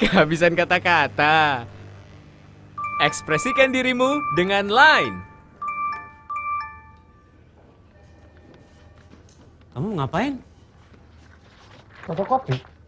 Kehabisan kata-kata. Ekspresikan dirimu dengan line. Kamu ngapain? kopi.